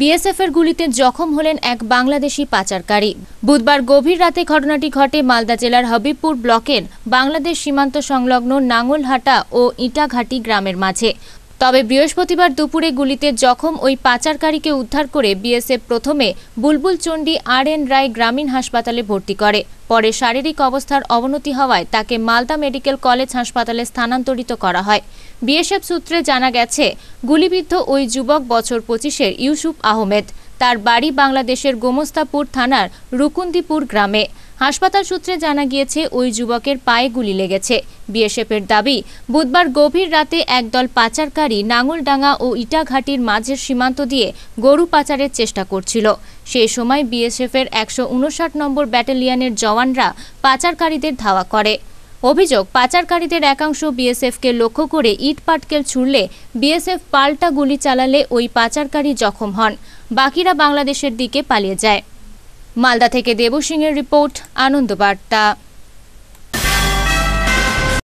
বিএসএফের গুলিতে জখম হলেন এক বাংলাদেশি পাচারকারী বুধবার গভীর রাতে ঘটনাটি ঘটে মালদা জেলার হবিবপুর ব্লকের বাংলাদেশ সীমান্ত সংলগ্ন নাঙ্গলহাটা ও ইটাঘাটি গ্রামের মাঝে তবে বৃহস্পতিবার দুপুরে গুলিতে জখম ওই পাচারকারীকে উদ্ধার করে বিএসএফ প্রথমে বুলবুল চণ্ডী আর এন রায় গ্রামীণ হাসপাতালে ভর্তি করে পরে শারীরিক অবস্থার অবনতি হওয়ায় তাকে মালদা মেডিকেল কলেজ হাসপাতালে স্থানান্তরিত করা হয় বিএসএফ সূত্রে জানা গেছে গুলিবিদ্ধ ওই যুবক বছর পঁচিশের ইউসুফ আহমেদ তার বাড়ি বাংলাদেশের গোমস্তাপুর থানার রুকুন্দিপুর গ্রামে হাসপাতাল সূত্রে জানা গিয়েছে ওই যুবকের পায়ে গুলি লেগেছে বিএসএফের দাবি বুধবার গভীর রাতে একদল পাচারকারী নাঙ্গলডাঙ্গা ও ইটাঘাটির মাঝের সীমান্ত দিয়ে গরু পাচারের চেষ্টা করছিল সেই সময় বিএসএফের একশো নম্বর ব্যাটালিয়নের জওয়ানরা পাচারকারীদের ধাওয়া করে অভিযোগ পাচারকারীদের একাংশ বিএসএফকে লক্ষ্য করে ইট পাটকেল ছুড়লে বিএসএফ পাল্টা গুলি চালালে ওই পাচারকারী জখম হন বাকিরা বাংলাদেশের দিকে পালিয়ে যায় মালদা থেকে দেবসিংহের রিপোর্ট আনন্দবার্তা